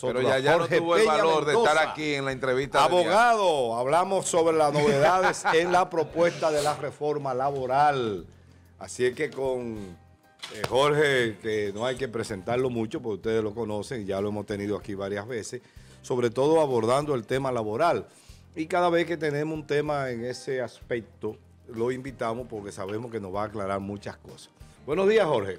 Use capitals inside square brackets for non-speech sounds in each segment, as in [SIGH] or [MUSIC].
Pero ya, no tuvo el valor de estar aquí en la entrevista. Abogado, hablamos sobre las novedades [LAUGHS] en la propuesta de la reforma laboral. Así es que con eh, Jorge, que no hay que presentarlo mucho, porque ustedes lo conocen, ya lo hemos tenido aquí varias veces, sobre todo abordando el tema laboral. Y cada vez que tenemos un tema en ese aspecto, lo invitamos porque sabemos que nos va a aclarar muchas cosas. Buenos días, Jorge.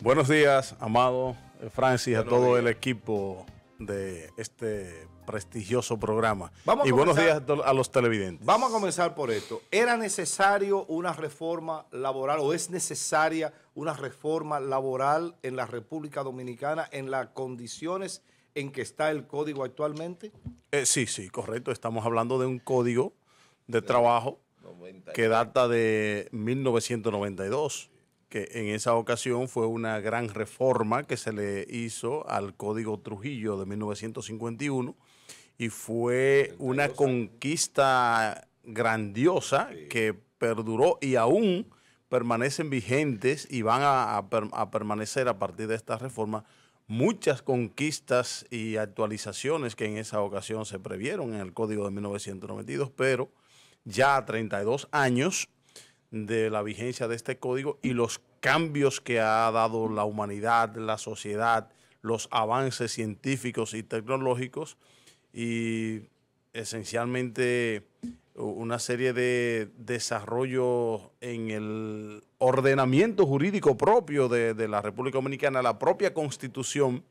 Buenos días, Amado, eh, Francis, a todo el equipo de este prestigioso programa. y buenos días a los televidentes. Vamos a comenzar por esto. ¿Era necesario una reforma laboral o es necesaria una reforma laboral en la República Dominicana en las condiciones en que está el código actualmente? Eh, sí, sí, correcto. Estamos hablando de un código de trabajo que data de 1992 que en esa ocasión fue una gran reforma que se le hizo al Código Trujillo de 1951 y fue una conquista grandiosa que perduró y aún permanecen vigentes y van a, permanecer a partir de esta reforma muchas conquistas y actualizaciones que en esa ocasión se previeron en el Código de 1992, pero ya a 32 años de la vigencia de este código y los cambios que ha dado la humanidad, la sociedad, los avances científicos y tecnológicos y esencialmente una serie de desarrollos en el ordenamiento jurídico propio de, la República Dominicana, la propia constitución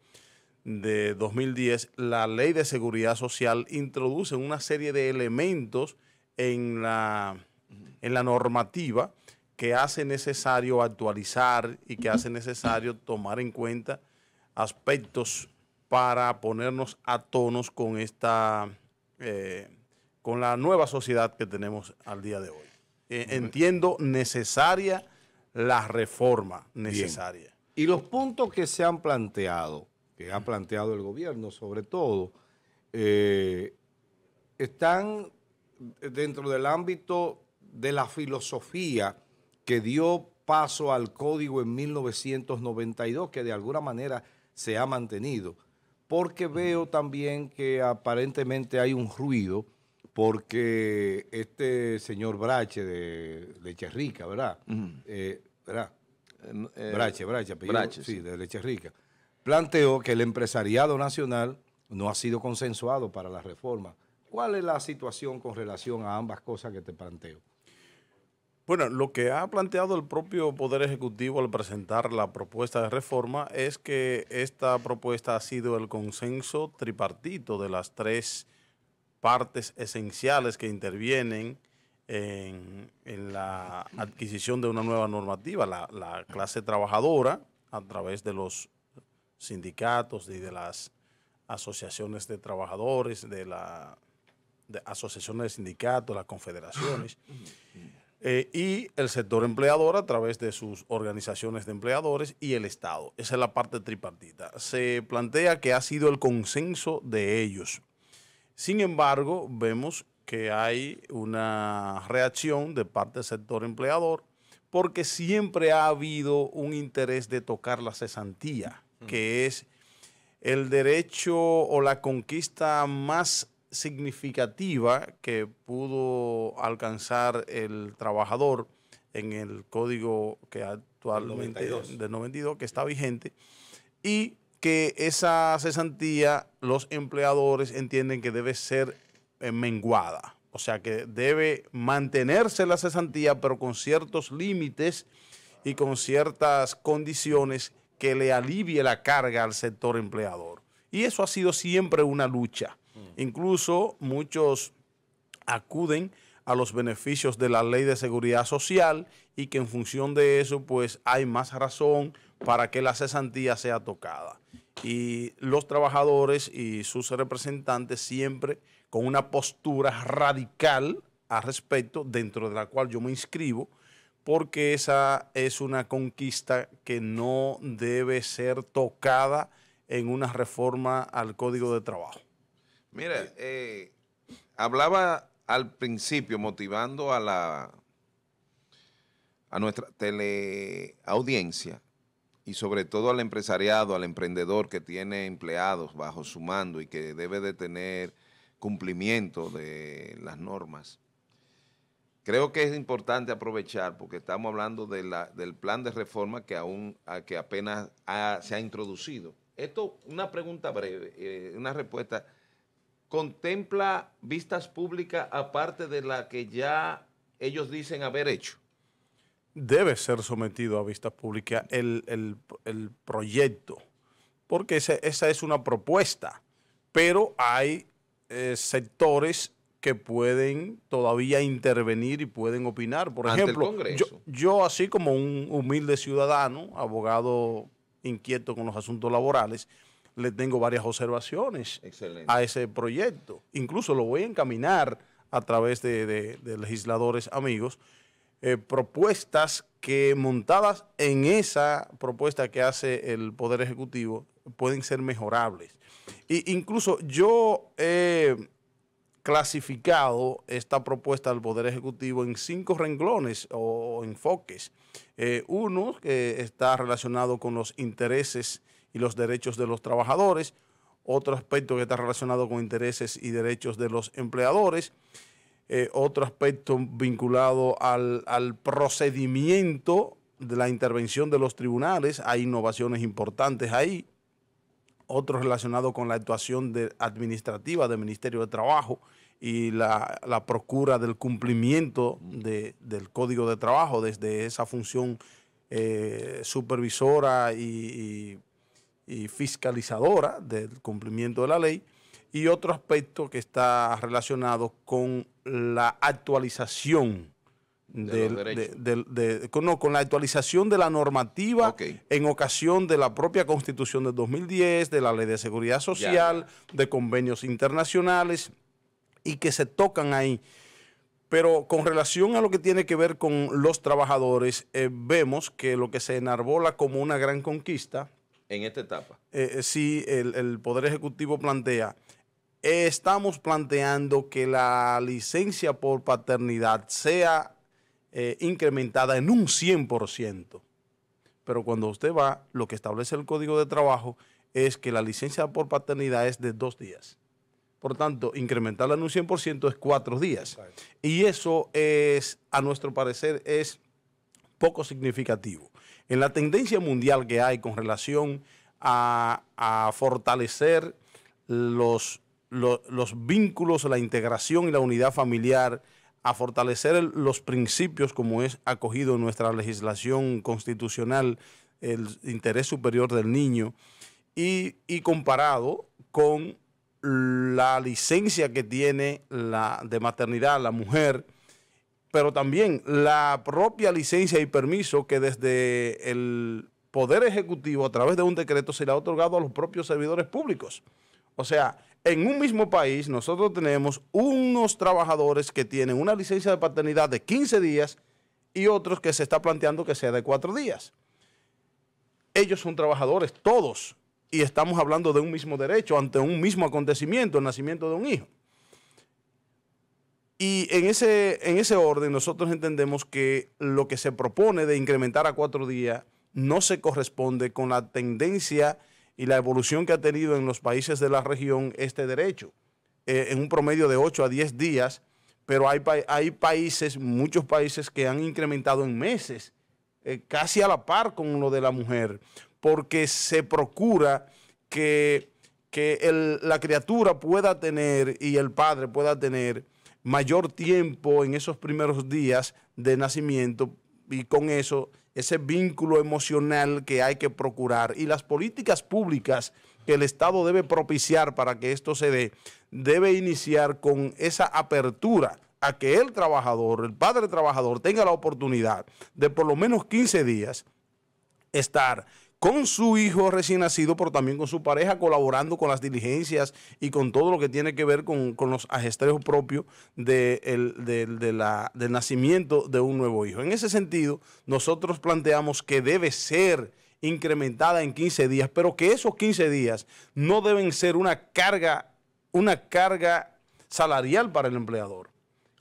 de 2010, la ley de seguridad social introduce una serie de elementos en la en la normativa que hace necesario actualizar y que hace necesario tomar en cuenta aspectos para ponernos a tonos con esta eh, con la nueva sociedad que tenemos al día de hoy. Eh, entiendo necesaria la reforma necesaria. Y los puntos que se han planteado, que ha planteado el gobierno sobre todo, eh, están dentro del ámbito de la filosofía que dio paso al código en 1992, que de alguna manera se ha mantenido, porque veo también que aparentemente hay un ruido, porque este señor Brache de Leche Rica, ¿verdad? Eh, ¿Verdad? Eh, eh, Brache, Brache, Brache sí, sí, de Leche Rica, planteó que el empresariado nacional no ha sido consensuado para la reforma. ¿Cuál es la situación con relación a ambas cosas que te planteo? Bueno, lo que ha planteado el propio Poder Ejecutivo al presentar la propuesta de reforma es que esta propuesta ha sido el consenso tripartito de las tres partes esenciales que intervienen en, la adquisición de una nueva normativa, la, la, clase trabajadora a través de los sindicatos y de las asociaciones de trabajadores, de las asociaciones de sindicatos, las confederaciones. [COUGHS] Eh, y el sector empleador a través de sus organizaciones de empleadores y el Estado. Esa es la parte tripartita. Se plantea que ha sido el consenso de ellos. Sin embargo, vemos que hay una reacción de parte del sector empleador porque siempre ha habido un interés de tocar la cesantía, que es el derecho o la conquista más significativa que pudo alcanzar el trabajador en el código que actualmente del 92 que está vigente y que esa cesantía los empleadores entienden que debe ser eh, menguada, o sea que debe mantenerse la cesantía pero con ciertos límites y con ciertas condiciones que le alivie la carga al sector empleador. Y eso ha sido siempre una lucha Incluso muchos acuden a los beneficios de la ley de seguridad social y que en función de eso pues hay más razón para que la cesantía sea tocada. Y los trabajadores y sus representantes siempre con una postura radical al respecto, dentro de la cual yo me inscribo, porque esa es una conquista que no debe ser tocada en una reforma al Código de Trabajo. Mira, eh, hablaba al principio motivando a la a nuestra teleaudiencia y sobre todo al empresariado, al emprendedor que tiene empleados bajo su mando y que debe de tener cumplimiento de las normas. Creo que es importante aprovechar porque estamos hablando del plan de reforma que aún que apenas se ha introducido. Esto, una pregunta breve, eh, una respuesta contempla vistas públicas aparte de la que ya ellos dicen haber hecho? Debe ser sometido a vistas públicas el, proyecto, porque esa, es una propuesta, pero hay eh, sectores que pueden todavía intervenir y pueden opinar. Por ejemplo, yo así como un humilde ciudadano, abogado inquieto con los asuntos laborales, le tengo varias observaciones a ese proyecto. Incluso lo voy a encaminar a través de, legisladores amigos, eh, propuestas que montadas en esa propuesta que hace el Poder Ejecutivo pueden ser mejorables. E incluso yo he clasificado esta propuesta del Poder Ejecutivo en cinco renglones o enfoques. Eh, uno que está relacionado con los intereses y los derechos de los trabajadores, otro aspecto que está relacionado con intereses y derechos de los empleadores, eh, otro aspecto vinculado al, procedimiento de la intervención de los tribunales, hay innovaciones importantes ahí, otro relacionado con la actuación administrativa del Ministerio de Trabajo y la, procura del cumplimiento del Código de Trabajo desde esa función eh, supervisora y y fiscalizadora del cumplimiento de la ley y otro aspecto que está relacionado con la actualización de con la actualización de la normativa en ocasión de la propia constitución del 2010, de la ley de seguridad social, de convenios internacionales y que se tocan ahí. Pero con relación a lo que tiene que ver con los trabajadores, eh, vemos que lo que se enarbola como una gran conquista, en esta etapa? Eh, eh, sí, el, Poder Ejecutivo plantea, estamos planteando que la licencia por paternidad sea eh, incrementada en un 100%. Pero cuando usted va, lo que establece el Código de Trabajo es que la licencia por paternidad es de dos días. Por tanto, incrementarla en un 100% es cuatro días. Y eso es, a nuestro parecer, es poco significativo en la tendencia mundial que hay con relación a, fortalecer los, vínculos, la integración y la unidad familiar, a fortalecer los principios como es acogido en nuestra legislación constitucional, el interés superior del niño, y, comparado con la licencia que tiene de maternidad la mujer pero también la propia licencia y permiso que desde el Poder Ejecutivo a través de un decreto será otorgado a los propios servidores públicos. O sea, en un mismo país nosotros tenemos unos trabajadores que tienen una licencia de paternidad de 15 días y otros que se está planteando que sea de 4 días. Ellos son trabajadores, todos, y estamos hablando de un mismo derecho ante un mismo acontecimiento, el nacimiento de un hijo. Y en ese, en ese orden nosotros entendemos que lo que se propone de incrementar a cuatro días no se corresponde con la tendencia y la evolución que ha tenido en los países de la región este derecho, eh, en un promedio de 8 a 10 días, pero hay, hay países, muchos países que han incrementado en meses, eh, casi a la par con lo de la mujer, porque se procura que, la criatura pueda tener y el padre pueda tener mayor tiempo en esos primeros días de nacimiento y con eso ese vínculo emocional que hay que procurar y las políticas públicas que el Estado debe propiciar para que esto se dé, debe iniciar con esa apertura a que el trabajador, el padre trabajador, tenga la oportunidad de por lo menos 15 días estar con su hijo recién nacido, pero también con su pareja, colaborando con las diligencias y con todo lo que tiene que ver con, los ajestrejos propios del nacimiento de un nuevo hijo. En ese sentido, nosotros planteamos que debe ser incrementada en 15 días, pero que esos 15 días no deben ser una carga, una carga salarial para el empleador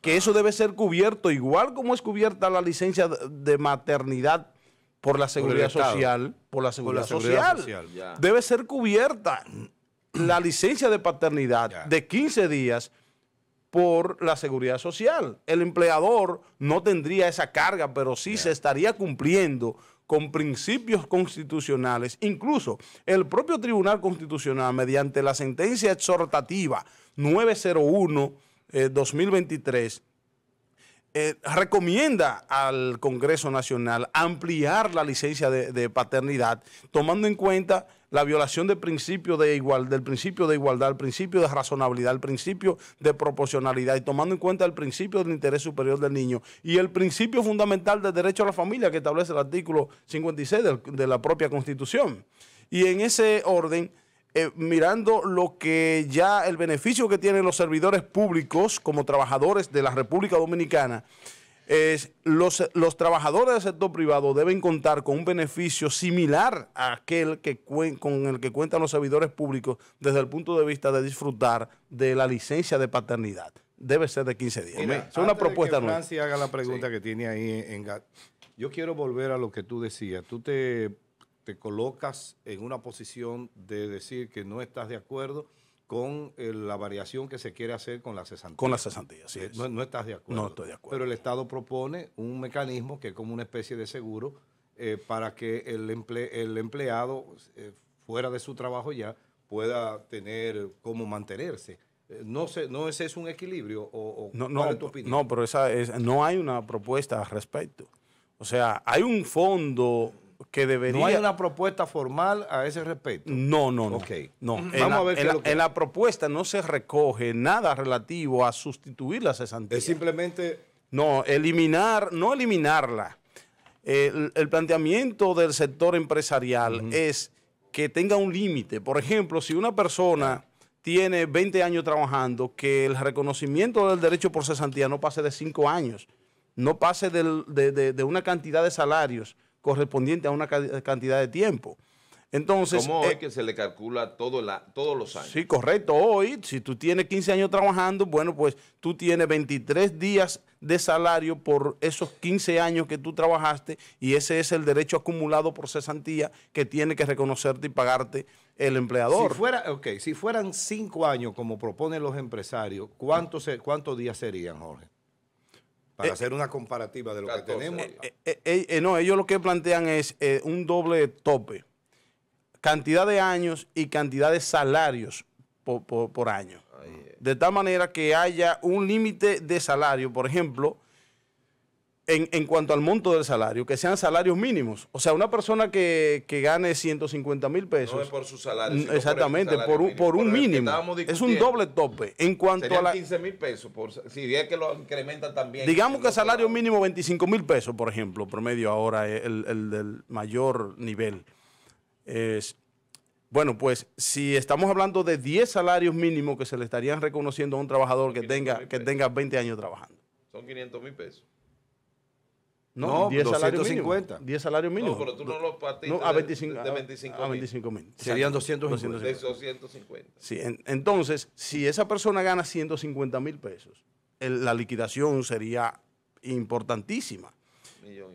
que eso debe ser cubierto, igual como es cubierta la licencia de maternidad por la seguridad social, por la seguridad, social, debe ser cubierta la licencia de paternidad de 15 días por la seguridad social. El empleador no tendría esa carga, pero sí se estaría cumpliendo con principios constitucionales. Incluso el propio Tribunal Constitucional, mediante la sentencia exhortativa 901-2023, eh, recomienda al Congreso Nacional ampliar la licencia de, paternidad, tomando en cuenta la violación del principio de, igual, del principio de igualdad, el principio de razonabilidad, el principio de proporcionalidad y tomando en cuenta el principio del interés superior del niño y el principio fundamental del derecho a la familia que establece el artículo 56 de la propia Constitución. Y en ese orden eh, mirando lo que ya el beneficio que tienen los servidores públicos como trabajadores de la República Dominicana, es los, los trabajadores del sector privado deben contar con un beneficio similar a aquel que con el que cuentan los servidores públicos desde el punto de vista de disfrutar de la licencia de paternidad. Debe ser de 15 días. es una propuesta de haga la pregunta que tiene ahí en Yo quiero volver a lo que tú decías. Tú te te colocas en una posición de decir que no estás de acuerdo con eh, la variación que se quiere hacer con la cesantía. Con la cesantía, sí. Eh, no, estás de acuerdo. No estoy de acuerdo. Pero el Estado propone un mecanismo que es como una especie de seguro eh, para que el, el empleado, fuera de su trabajo ya, pueda tener cómo mantenerse. No, sé, no ese es un equilibrio o, no, es tu opinión? no, pero esa es, no hay una propuesta al respecto. O sea, hay un fondo ¿No hay una propuesta formal a ese respecto? No, no, no. no. Mm-hmm. Vamos la, a ver en la, propuesta no se recoge nada relativo a sustituir la cesantía. Es simplemente... No, eliminar, no eliminarla. El, planteamiento del sector empresarial mm-hmm. es que tenga un límite. Por ejemplo, si una persona tiene 20 años trabajando, que el reconocimiento del derecho por cesantía no pase de 5 años, no pase de una cantidad de salarios correspondiente a una cantidad de tiempo. Entonces, Como es eh, que se le calcula todo la, todos los años. Sí, correcto. Hoy, si tú tienes 15 años trabajando, bueno, pues tú tienes 23 días de salario por esos 15 años que tú trabajaste y ese es el derecho acumulado por cesantía que tiene que reconocerte y pagarte el empleador. Si, fuera, okay, si fueran 5 años, como proponen los empresarios, ¿cuántos, cuántos días serían, Jorge? para eh, hacer una comparativa de lo que tenemos. Eh, eh, no, ellos lo que plantean es un doble tope, cantidad de años y cantidad de salarios por, año. De tal manera que haya un límite de salario, por ejemplo, en, cuanto al monto del salario, que sean salarios mínimos. O sea, una persona que, gane 150 mil pesos. No es por su salario. Mm, exactamente, por, un, por un mínimo. Es un doble tope. En cuanto a la. 15 mil pesos, si es que lo incrementan también. Digamos que salario mínimo 25 mil pesos, por ejemplo, promedio ahora, el, el del mayor nivel. Es, bueno, pues si estamos hablando de 10 salarios mínimos que se le estarían reconociendo a un trabajador que tenga, que tenga 20 años trabajando. Son 500 mil pesos. No, no 10 salarios Salario 10 salarios mínimos. No, pero tú no lo partiste no, a 25, de 25 a, a 25 mil. Serían 250. 250. Sí, entonces, si esa persona gana 150 mil pesos, la liquidación sería importantísima.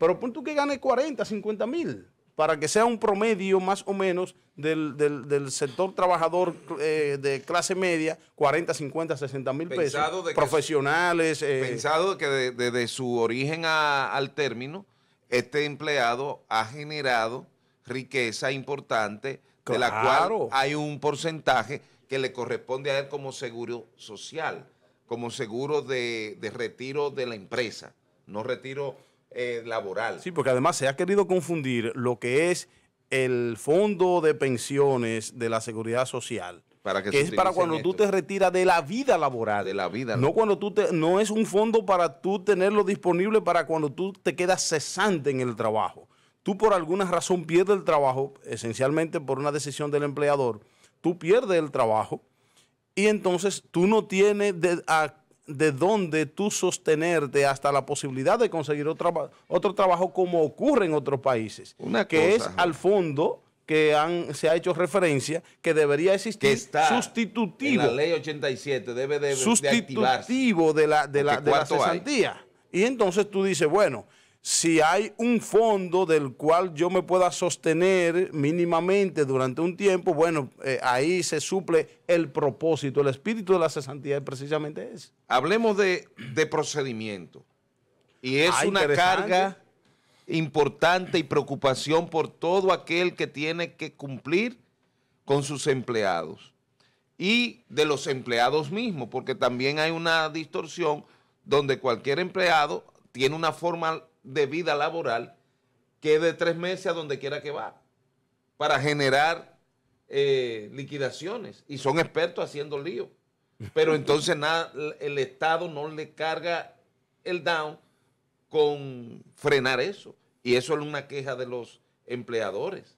Pero pon tú que gane 40, 50 mil para que sea un promedio más o menos del, sector trabajador eh, de clase media, 40, 50, 60 mil pesos, profesionales. Eh, pensado que desde su origen al término, este empleado ha generado riqueza importante, de la cual hay un porcentaje que le corresponde a él como seguro social, como seguro de, de retiro de la empresa, no retiro eh, laboral. Sí, porque además se ha querido confundir lo que es el fondo de pensiones de la seguridad social. Para que, es para cuando tú te retiras de la vida laboral. De la vida. No, cuando tú no es un fondo para tú tenerlo disponible para cuando tú te quedas cesante en el trabajo. Tú por alguna razón pierdes el trabajo, esencialmente por una decisión del empleador. Tú pierdes el trabajo y entonces tú no tienes de, de dónde tú sostenerte hasta la posibilidad de conseguir otro, otro trabajo como ocurre en otros países. Una que es al fondo que han, se ha hecho referencia que debería existir sustitutivo. la ley 87 debe de, sustitutivo de, de la de la, de la cesantía. Y entonces tú dices, bueno, si hay un fondo del cual yo me pueda sostener mínimamente durante un tiempo, bueno, eh, ahí se suple el propósito, el espíritu de la cesantía precisamente es. Hablemos de, procedimiento. Y es ah, una carga importante y preocupación por todo aquel que tiene que cumplir con sus empleados y de los empleados mismos, porque también hay una distorsión donde cualquier empleado tiene una forma de vida laboral que de tres meses a donde quiera que va, para generar eh, liquidaciones. Y son expertos haciendo lío. Pero entonces [LAUGHS] nada, el Estado no le carga el down con frenar eso. Y eso es una queja de los empleadores.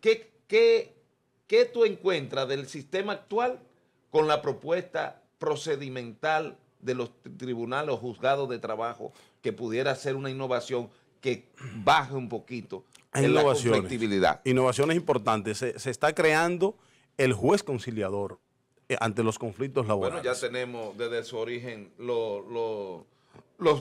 ¿Qué, qué, qué tú encuentras del sistema actual con la propuesta procedimental de los tribunales o juzgados de trabajo que pudiera ser una innovación que baje un poquito en la conflictibilidad. Innovación importantes. Se, se, está creando el juez conciliador eh, ante los conflictos laborales. Bueno, ya tenemos desde su origen los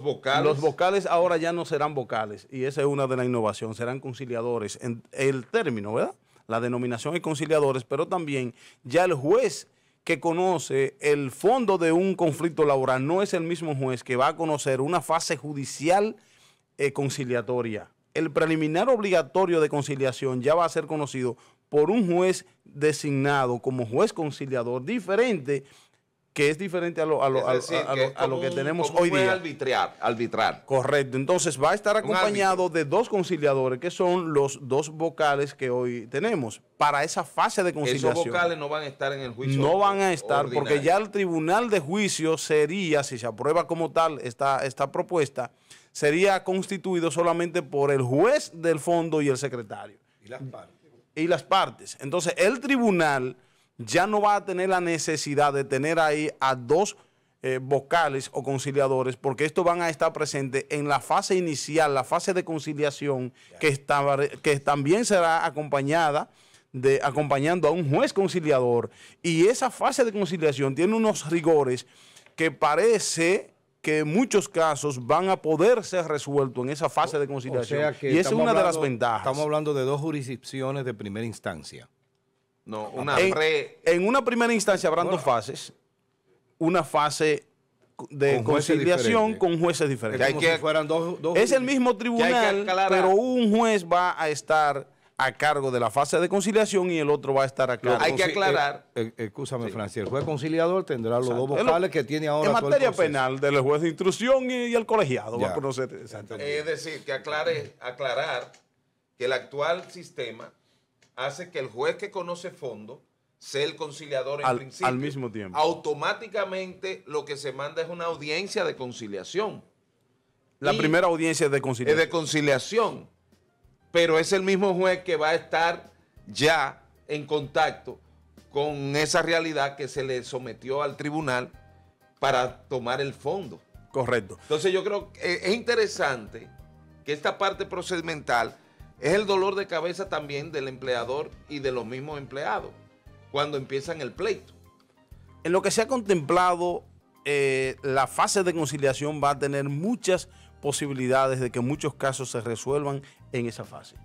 vocales. Los vocales ahora ya no serán vocales y esa es una de las innovaciones, serán conciliadores. En el término, ¿verdad? La denominación es conciliadores, pero también ya el juez que conoce el fondo de un conflicto laboral no es el mismo juez que va a conocer una fase judicial eh, conciliatoria. El preliminar obligatorio de conciliación ya va a ser conocido por un juez designado como juez conciliador, diferente que es diferente a lo, a lo, a, que, lo que tenemos hoy día. Arbitrar, arbitrar. Correcto. Entonces va a estar acompañado de dos conciliadores, que son los dos vocales que hoy tenemos para esa fase de conciliación. Esos vocales no van a estar en el juicio. No van a estar porque ya el tribunal de juicio sería, si se aprueba como tal esta, esta propuesta, sería constituido solamente por el juez del fondo y el secretario. Y las partes. Y las partes. Entonces el tribunal ya no va a tener la necesidad de tener ahí a dos eh, vocales o conciliadores, porque estos van a estar presentes en la fase inicial, la fase de conciliación, que, que también será acompañada de acompañando a un juez conciliador. Y esa fase de conciliación tiene unos rigores que parece que muchos casos van a poder ser resueltos en esa fase de conciliación. y esa es una de las ventajas. Estamos hablando de dos jurisdicciones de primera instancia. Ah, una en, una primera instancia habrán dos fases. Una fase de conciliación con jueces diferentes. Es, el mismo tribunal, pero un juez va a estar a cargo de la fase de conciliación y el otro va a estar a cargo. Hay que eh, aclarar. Escúchame, eh, el juez conciliador tendrá los dos vocales que tiene ahora. En materia penal, del juez de instrucción y, el colegiado a conocer. Es decir, que aclare, aclarar que el actual sistema hace que el juez que conoce fondo sea el conciliador en al, principio. Al mismo tiempo. Automáticamente lo que se manda es una audiencia de conciliación. La primera audiencia es de conciliación. Es de conciliación. Pero es el mismo juez que va a estar ya en contacto con esa realidad que se le sometió al tribunal para tomar el fondo. Correcto. Entonces yo creo que es interesante que esta parte procedimental es el dolor de cabeza también del empleador y de los mismos empleados cuando empiezan el pleito. En lo que se ha contemplado, eh, la fase de conciliación va a tener muchas posibilidades de que muchos casos se resuelvan en esa fase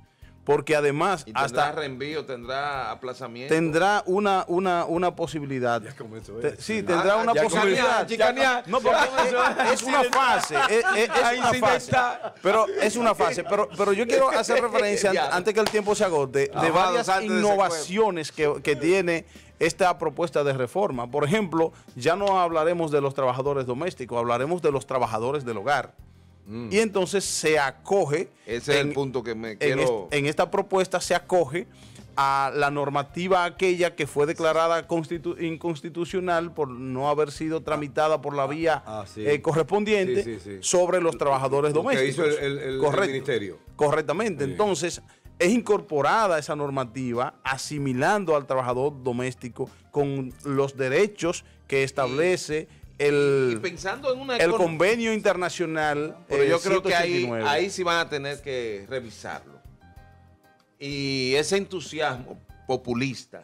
porque además tendrá hasta reenvío, tendrá aplazamiento. Tendrá una una posibilidad. sí, ah, tendrá una posibilidad. es, una fase, una fase. Pero es una fase, pero pero yo quiero hacer [LAUGHS] referencia antes que el tiempo se agote de varias innovaciones que, que tiene esta propuesta de reforma. Por ejemplo, ya no hablaremos de los trabajadores domésticos, hablaremos de los trabajadores del hogar. Mm. Y entonces se acoge. Ese en, es el punto que me quiero. En, esta propuesta se acoge a la normativa aquella que fue declarada inconstitucional por no haber sido tramitada por la vía ah, ah, eh, correspondiente sobre los trabajadores domésticos. ministerio. Correctamente. Entonces, es incorporada esa normativa asimilando al trabajador doméstico con los derechos que establece el, pensando en el convenio internacional. Pero yo eh, creo que ahí, ahí sí van a tener que revisarlo. Y ese entusiasmo populista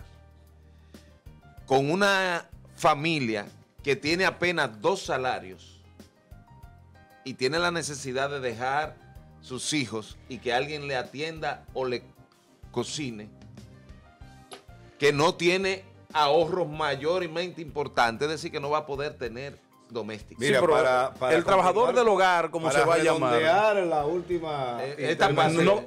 con una familia que tiene apenas dos salarios y tiene la necesidad de dejar sus hijos y que alguien le atienda o le cocine, que no tiene ahorros mayormente importantes, es decir, que no va a poder tener domésticos. Mira, para, el trabajador del hogar, como se va a llamar.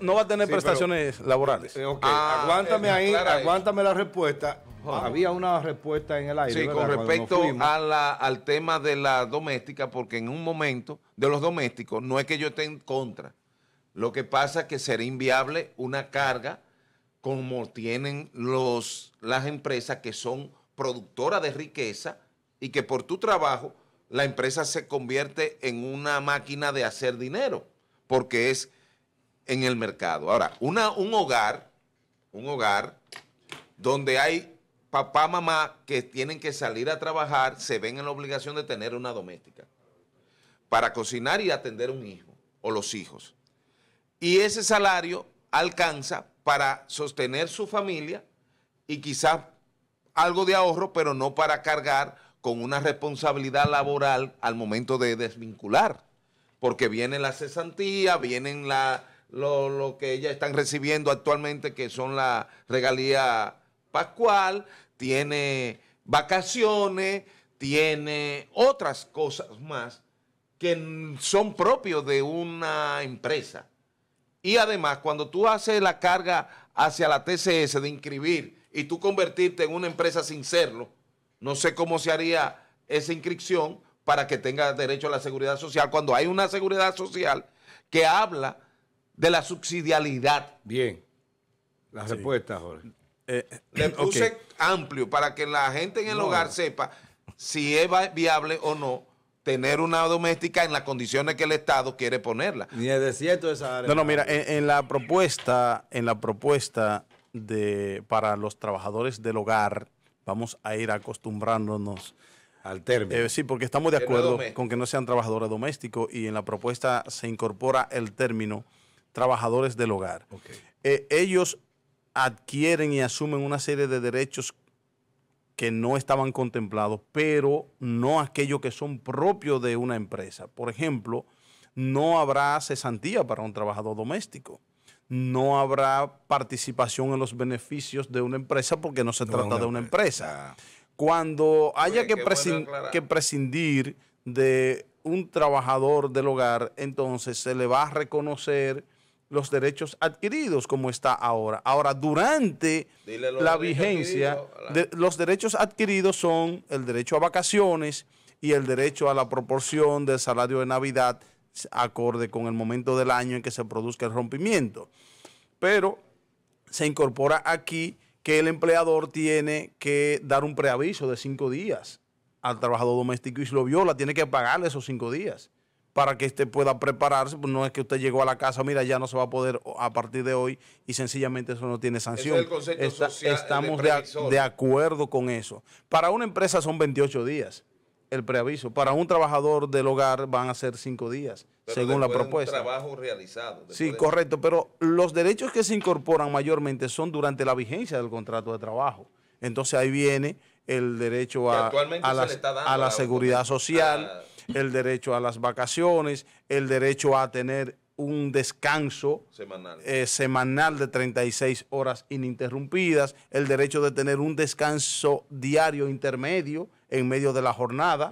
no, va a tener prestaciones laborales. Eh, ah, aguántame eh, ahí, aguántame la respuesta. había una respuesta en el aire. Sí, con respecto al tema de la doméstica, porque en un momento de los domésticos, no es que yo esté en contra. Lo que pasa es que sería inviable una carga como tienen los, las empresas que son productoras de riqueza y que por tu trabajo la empresa se convierte en una máquina de hacer dinero, porque es en el mercado. Ahora, una, un hogar, un hogar donde hay papá, mamá que tienen que salir a trabajar, se ven en la obligación de tener una doméstica para cocinar y atender un hijo o los hijos. Y ese salario alcanza para sostener su familia y quizás algo de ahorro, pero no para cargar con una responsabilidad laboral al momento de desvincular. Porque viene la cesantía, vienen lo, lo que ellas están recibiendo actualmente, que son la regalía pascual, tiene vacaciones, tiene otras cosas más que son propios de una empresa. Y además, cuando tú haces la carga hacia la TCS de inscribir y tú convertirte en una empresa sin serlo, no sé cómo se haría esa inscripción para que tenga derecho a la seguridad social, cuando hay una seguridad social que habla de la subsidialidad. Bien. La respuesta, Jorge. Eh, eh, Le puse amplio para que la gente en el hogar sepa si es viable o no tener una doméstica en las condiciones que el Estado quiere ponerla. Ni es cierto esa No, no, mira, en, la propuesta, en la propuesta de para los trabajadores del hogar, vamos a ir acostumbrándonos al término. Eh, sí, porque estamos de acuerdo con que no sean trabajadores domésticos y en la propuesta se incorpora el término trabajadores del hogar. Eh, ellos adquieren y asumen una serie de derechos que no estaban contemplados, pero no aquellos que son propios de una empresa. Por ejemplo, no habrá cesantía para un trabajador doméstico. No habrá participación en los beneficios de una empresa porque no se trata de una empresa. Ah. Cuando haya que prescindir de un trabajador del hogar, entonces se le va a reconocer los derechos adquiridos como está ahora. Ahora, durante la vigencia, los derechos adquiridos son el derecho a vacaciones y el derecho a la proporción del salario de Navidad acorde con el momento del año en que se produzca el rompimiento. Pero se incorpora aquí que el empleador tiene que dar un preaviso de cinco días al trabajador doméstico y si lo viola, tiene que pagarle esos cinco días para que usted pueda prepararse. Pues no es que usted llegó a la casa, mira, ya no se va a poder a partir de hoy y sencillamente eso no tiene sanción. estamos de, acuerdo con eso. Para una empresa son 28 días el preaviso. Para un trabajador del hogar van a ser 5 días, según la propuesta. trabajo realizado. Sí, correcto, pero los derechos que se incorporan mayormente son durante la vigencia del contrato de trabajo. Entonces ahí viene el derecho a, la, seguridad social el derecho a las vacaciones, el derecho a tener un descanso semanal. Eh, semanal. de 36 horas ininterrumpidas, el derecho de tener un descanso diario intermedio en medio de la jornada.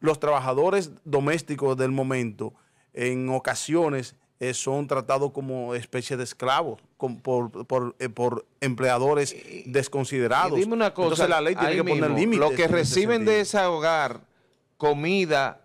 Los trabajadores domésticos del momento en ocasiones eh, son tratados como especie de esclavos eh, por, empleadores desconsiderados. dime una cosa, Entonces la ley tiene que poner límites. Lo que reciben de ese hogar, comida,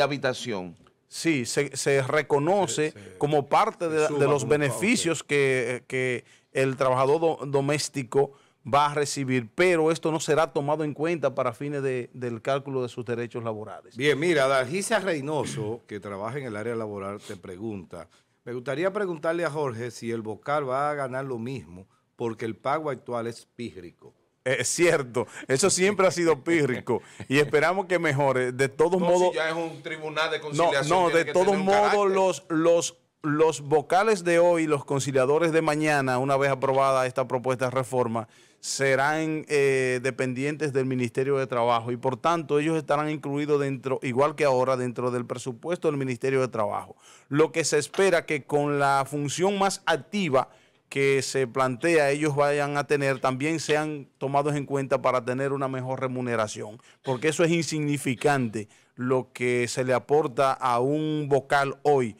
habitación. Sí, se, reconoce como parte de, los beneficios que, el trabajador doméstico va a recibir, pero esto no será tomado en cuenta para fines del cálculo de sus derechos laborales. Bien, mira, Dargisa Reynoso, que trabaja en el área laboral, te pregunta, me gustaría preguntarle a Jorge si el vocal va a ganar lo mismo porque el pago actual es pígrico. Eh, es cierto, eso siempre ha sido pírrico y esperamos que mejore. De todos modos. ya es un tribunal de No, de todos modos, los, los, los vocales de hoy, los conciliadores de mañana, una vez aprobada esta propuesta de reforma, serán eh, dependientes del Ministerio de Trabajo y por tanto ellos estarán incluidos dentro, igual que ahora, dentro del presupuesto del Ministerio de Trabajo. Lo que se espera que con la función más activa que se plantea ellos vayan a tener también sean tomados en cuenta para tener una mejor remuneración, porque eso es insignificante lo que se le aporta a un vocal hoy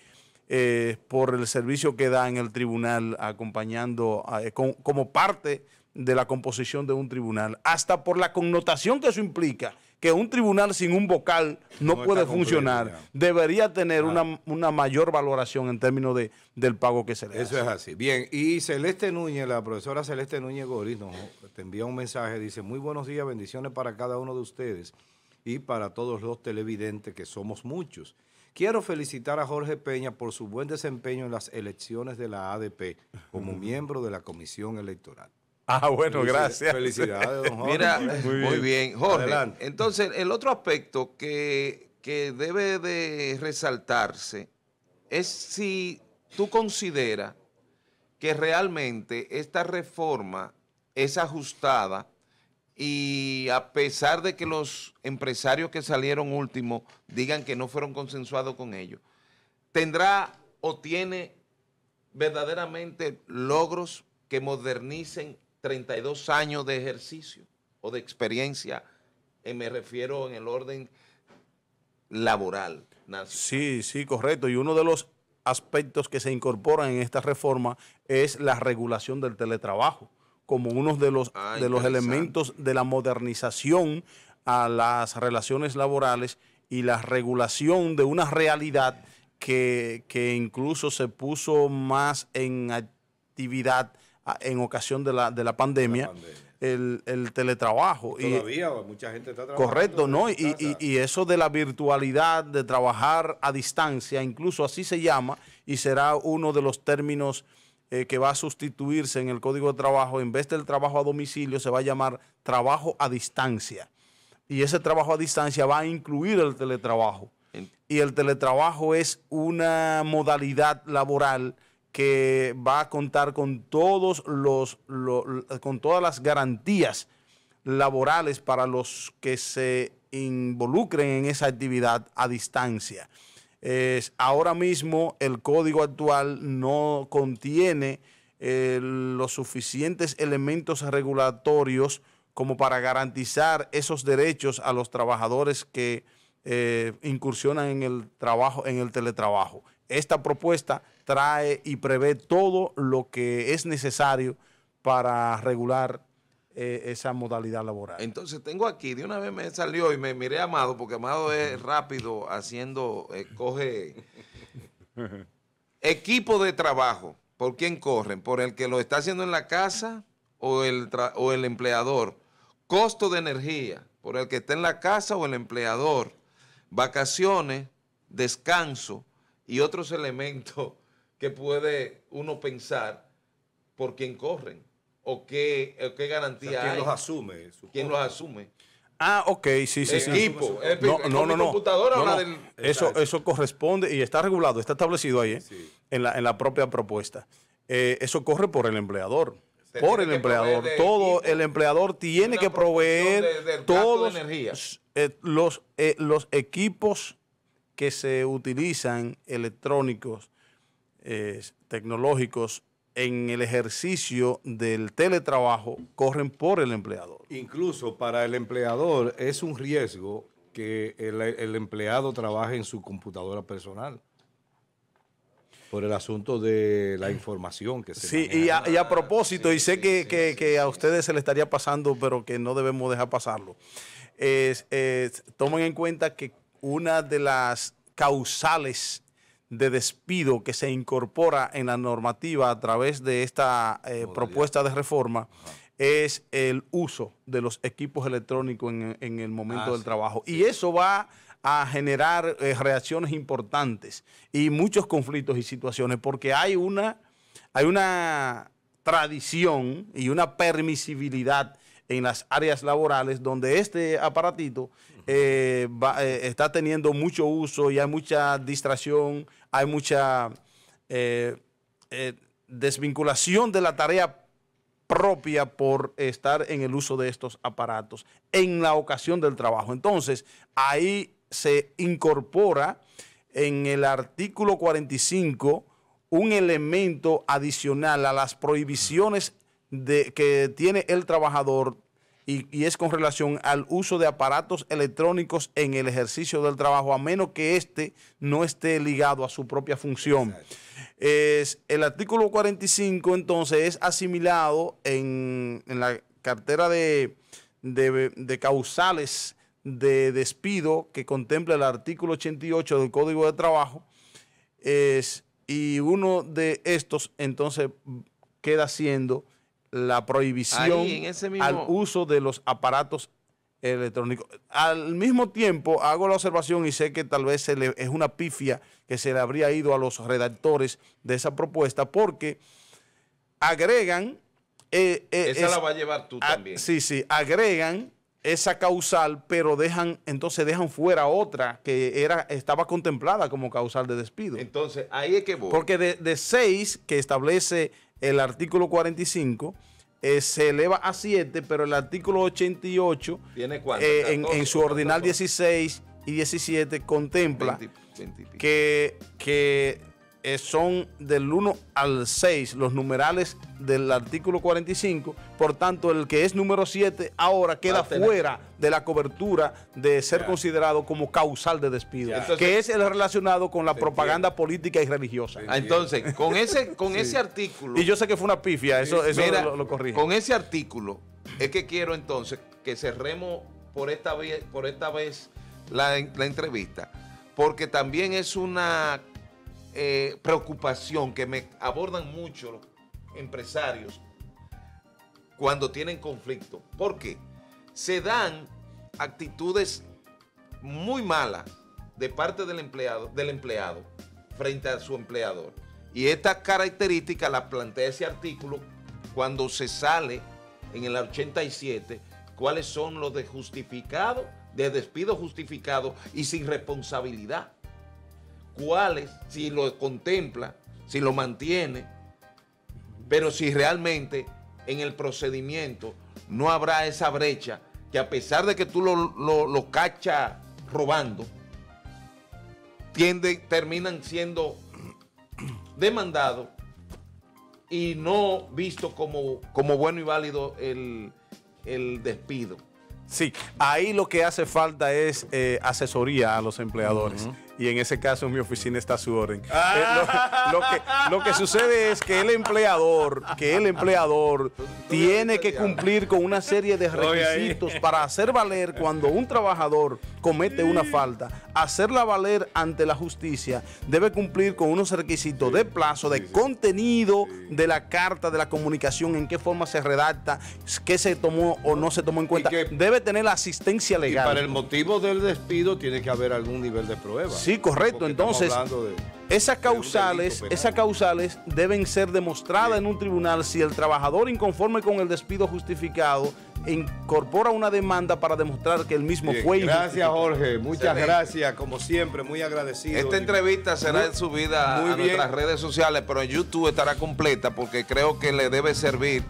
eh, por el servicio que da en el tribunal acompañando eh, como parte de la composición de un tribunal, hasta por la connotación que eso implica que un tribunal sin un vocal no, puede funcionar, debería tener una, mayor valoración en términos de, del pago que se le Eso es así. Bien, y Celeste Núñez, la profesora Celeste Núñez Goris, nos, te envía un mensaje, dice, muy buenos días, bendiciones para cada uno de ustedes y para todos los televidentes, que somos muchos. Quiero felicitar a Jorge Peña por su buen desempeño en las elecciones de la ADP como [LAUGHS] miembro de la Comisión Electoral. Ah, bueno, gracias. Felicidades, don [LAUGHS] Jorge. Mira, muy bien, Jorge. Entonces, el otro aspecto que, que debe de resaltarse es si tú consideras que realmente esta reforma es ajustada y a pesar de que los empresarios que salieron últimos digan que no fueron consensuados con ellos, tendrá o tiene verdaderamente logros que modernicen 32 años de ejercicio o de experiencia, eh, me refiero en el orden laboral. Sí, sí, correcto. Y uno de los aspectos que se incorporan en esta reforma es la regulación del teletrabajo como uno de los, ah, de los elementos de la modernización a las relaciones laborales y la regulación de una realidad que, que incluso se puso más en actividad en ocasión de la, de la pandemia, El, teletrabajo. Todavía y, mucha gente está trabajando. Correcto, ¿no? Y, y, eso de la virtualidad, de trabajar a distancia, incluso así se llama, y será uno de los términos eh, que va a sustituirse en el Código de Trabajo. En vez del trabajo a domicilio, se va a llamar trabajo a distancia. Y ese trabajo a distancia va a incluir el teletrabajo. Y el teletrabajo es una modalidad laboral que va a contar con, todos los, con todas las garantías laborales para los que se involucren en esa actividad a distancia. ahora mismo el código actual no contiene eh, los suficientes elementos regulatorios como para garantizar esos derechos a los trabajadores que eh, incursionan en el trabajo, en el teletrabajo esta propuesta trae y prevé todo lo que es necesario para regular eh, esa modalidad laboral. Entonces tengo aquí, de una vez me salió y me miré a Amado, porque Amado es rápido haciendo, eh, coge [LAUGHS] equipo de trabajo. ¿Por quién corren? ¿Por el que lo está haciendo en la casa o el, o el empleador? Costo de energía, por el que está en la casa o el empleador. Vacaciones, descanso, y otros elementos [LAUGHS] que puede uno pensar por quién corren o qué, garantía ¿quién hay. ¿Quién los asume? ¿Quién los asume? Ah, ok, sí, sí, sí. Equipo, no, no, no, Computadora Del... Eso, eso corresponde y está regulado, está establecido ahí ¿eh? en, la, propia propuesta. Eh, eso corre por el empleador. por el empleador. Todo el empleador tiene que proveer todos eh, los, los equipos que se utilizan electrónicos eh, tecnológicos en el ejercicio del teletrabajo corren por el empleador. Incluso para el empleador es un riesgo que el, empleado trabaje en su computadora personal por el asunto de la información que se Sí, y a, propósito, y sé que, a ustedes se les estaría pasando, pero que no debemos dejar pasarlo. tomen en cuenta que una de las causales de despido que se incorpora en la normativa a través de esta eh, propuesta de reforma es el uso de los equipos electrónicos en, el momento ah, del trabajo. Y eso va a generar eh, reacciones importantes y muchos conflictos y situaciones porque hay una, hay una tradición y una permisibilidad en las áreas laborales donde este aparatito eh, eh, está teniendo mucho uso y hay mucha distracción, hay mucha eh, desvinculación de la tarea propia por estar en el uso de estos aparatos en la ocasión del trabajo. Entonces, ahí se incorpora en el artículo 45 un elemento adicional a las prohibiciones que tiene el trabajador y, es con relación al uso de aparatos electrónicos en el ejercicio del trabajo, a menos que éste no esté ligado a su propia función. Es, el artículo 45 entonces es asimilado en, la cartera de, causales de despido que contempla el artículo 88 del Código de Trabajo. y uno de estos entonces queda siendo la prohibición al uso de los aparatos electrónicos. Al mismo tiempo, hago la observación y sé que tal vez es una pifia que se le habría ido a los redactores de esa propuesta porque agregan... Eh, eh, esa la va a llevar tú también. Sí, sí, agregan esa causal, pero dejan, entonces dejan fuera otra que era, estaba contemplada como causal de despido. Entonces, ahí es que Porque de, de seis que establece el artículo 45 eh, se eleva a 7, pero el artículo 88, ¿Tiene eh, en, su ordinal 16 y 17, contempla que, que eh, son del 1 al 6 los numerales del artículo 45. Por tanto, el que es número 7 ahora queda fuera de la cobertura de ser considerado como causal de despido, que es el relacionado con la propaganda política y religiosa. Ah, entonces, con ese, con ese artículo... Y yo sé que fue una pifia, eso, lo, lo Con ese artículo es que quiero entonces que cerremos por esta vez, por esta vez la entrevista, porque también es una eh, preocupación que me abordan mucho empresarios cuando tienen conflicto. porque Se dan actitudes muy malas de parte del empleado, del empleado frente a su empleador. Y esta característica la plantea ese artículo cuando se sale en el 87 cuáles son los de justificado, de despido justificado y sin responsabilidad cuáles, si lo contempla, si lo mantiene, pero si realmente en el procedimiento no habrá esa brecha que a pesar de que tú lo, lo, cachas robando, tiende, terminan siendo [CLEARS THROAT] demandados y no visto como, como bueno y válido el, despido. Sí, ahí lo que hace falta es eh, asesoría a los empleadores y en ese caso mi oficina está a su orden. Ah. Eh, lo, que, sucede es que el empleador, que el empleador tiene que cumplir con una serie de [LAUGHS] requisitos para hacer valer cuando un trabajador comete una falta, hacerla valer ante la justicia, debe cumplir con unos requisitos de plazo, de contenido de la carta, de la comunicación, en qué forma se redacta, qué se tomó o no se tomó en cuenta. Debe tener la asistencia legal. Y para el motivo del despido tiene que haber algún nivel de prueba. Sí, correcto. Entonces, esas causales, esas causales deben ser demostradas en un tribunal si el trabajador inconforme con el despido justificado incorpora una demanda para demostrar que el mismo fue fue. Gracias, Jorge. Muchas gracias. Como siempre, muy agradecido. Esta entrevista será en subida a nuestras redes sociales, pero en YouTube estará completa porque creo que le debe servir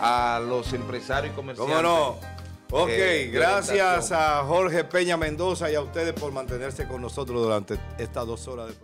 a los empresarios y comerciantes. ¿Cómo no? Ok, eh, gracias a Jorge Peña Mendoza y a ustedes por mantenerse con nosotros durante estas dos horas de